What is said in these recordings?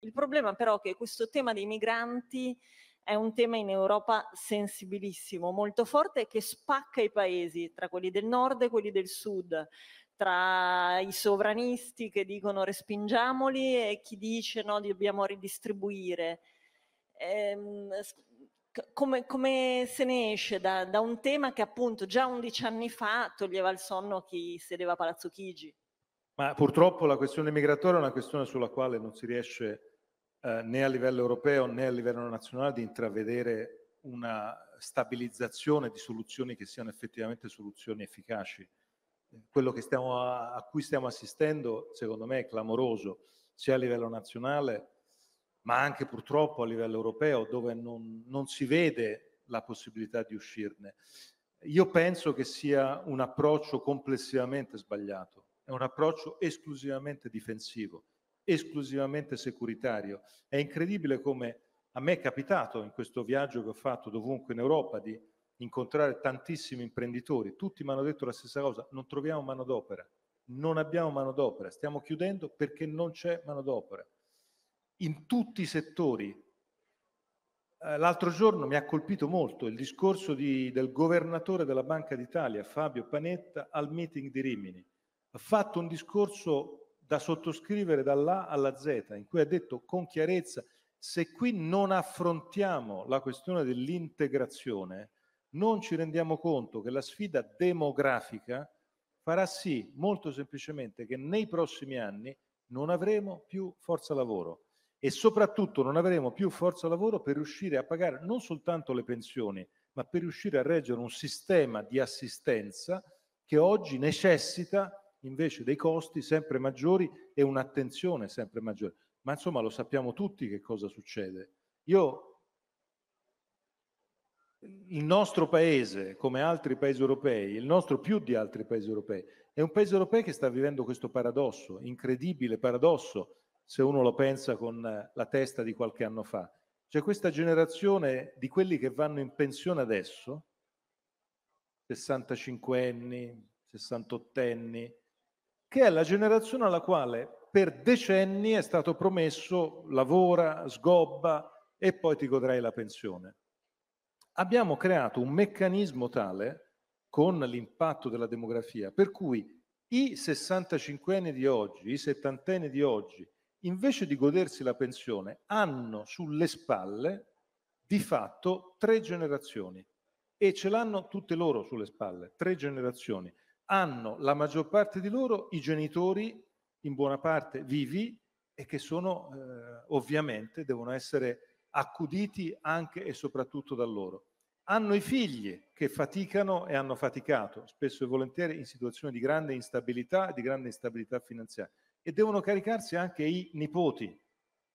Il problema però è che questo tema dei migranti è un tema in Europa sensibilissimo, molto forte, che spacca i paesi tra quelli del nord e quelli del sud, tra i sovranisti che dicono respingiamoli e chi dice no, dobbiamo ridistribuire. Ehm, come, come, se ne esce da, da un tema che appunto già 11 anni fa toglieva il sonno a chi sedeva a Palazzo Chigi? Ma purtroppo la questione migratoria è una questione sulla quale non si riesce eh, né a livello europeo né a livello nazionale di intravedere una stabilizzazione di soluzioni che siano effettivamente soluzioni efficaci. Quello a, a cui stiamo assistendo, secondo me, è clamoroso, sia a livello nazionale, ma anche purtroppo a livello europeo, dove non, non si vede la possibilità di uscirne. Io penso che sia un approccio complessivamente sbagliato è un approccio esclusivamente difensivo, esclusivamente securitario. È incredibile come a me è capitato in questo viaggio che ho fatto dovunque in Europa di incontrare tantissimi imprenditori, tutti mi hanno detto la stessa cosa, non troviamo manodopera, non abbiamo manodopera, stiamo chiudendo perché non c'è manodopera. In tutti i settori. Eh, l'altro giorno mi ha colpito molto il discorso di, del governatore della Banca d'Italia, Fabio Panetta, al meeting di Rimini ha fatto un discorso da sottoscrivere dall'A alla Z, in cui ha detto con chiarezza, se qui non affrontiamo la questione dell'integrazione, non ci rendiamo conto che la sfida demografica farà sì molto semplicemente che nei prossimi anni non avremo più forza lavoro e soprattutto non avremo più forza lavoro per riuscire a pagare non soltanto le pensioni, ma per riuscire a reggere un sistema di assistenza che oggi necessita invece dei costi sempre maggiori e un'attenzione sempre maggiore. Ma insomma lo sappiamo tutti che cosa succede. Io il nostro paese, come altri paesi europei, il nostro più di altri paesi europei, è un paese europeo che sta vivendo questo paradosso, incredibile paradosso, se uno lo pensa con la testa di qualche anno fa. C'è questa generazione di quelli che vanno in pensione adesso, 65 anni, 68 anni, che è la generazione alla quale per decenni è stato promesso lavora, sgobba e poi ti godrai la pensione. Abbiamo creato un meccanismo tale, con l'impatto della demografia, per cui i 65 anni di oggi, i 70 anni di oggi, invece di godersi la pensione, hanno sulle spalle di fatto tre generazioni e ce l'hanno tutte loro sulle spalle, tre generazioni hanno la maggior parte di loro i genitori in buona parte vivi e che sono eh, ovviamente devono essere accuditi anche e soprattutto da loro. Hanno i figli che faticano e hanno faticato spesso e volentieri in situazioni di grande instabilità, di grande instabilità finanziaria e devono caricarsi anche i nipoti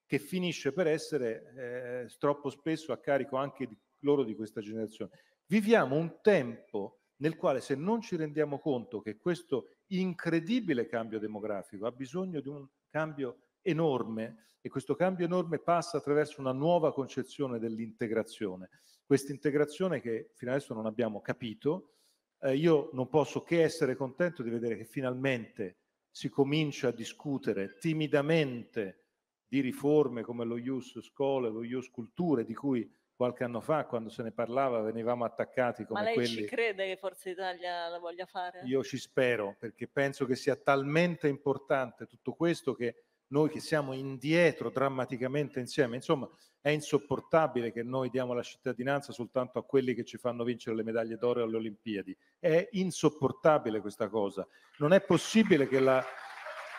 che finisce per essere eh, troppo spesso a carico anche di loro di questa generazione. Viviamo un tempo nel quale se non ci rendiamo conto che questo incredibile cambio demografico ha bisogno di un cambio enorme e questo cambio enorme passa attraverso una nuova concezione dell'integrazione. Questa integrazione che fino adesso non abbiamo capito, eh, io non posso che essere contento di vedere che finalmente si comincia a discutere timidamente di riforme come lo Ius Scuola, lo Ius Culture, di cui qualche anno fa, quando se ne parlava, venivamo attaccati come quelli... Ma lei quelli. ci crede che Forza Italia la voglia fare? Io ci spero, perché penso che sia talmente importante tutto questo che noi che siamo indietro drammaticamente insieme, insomma, è insopportabile che noi diamo la cittadinanza soltanto a quelli che ci fanno vincere le medaglie d'oro alle Olimpiadi. È insopportabile questa cosa. Non è possibile che la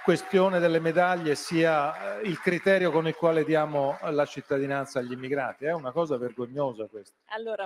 questione delle medaglie sia eh, il criterio con il quale diamo la cittadinanza agli immigrati. È una cosa vergognosa questa. Allora,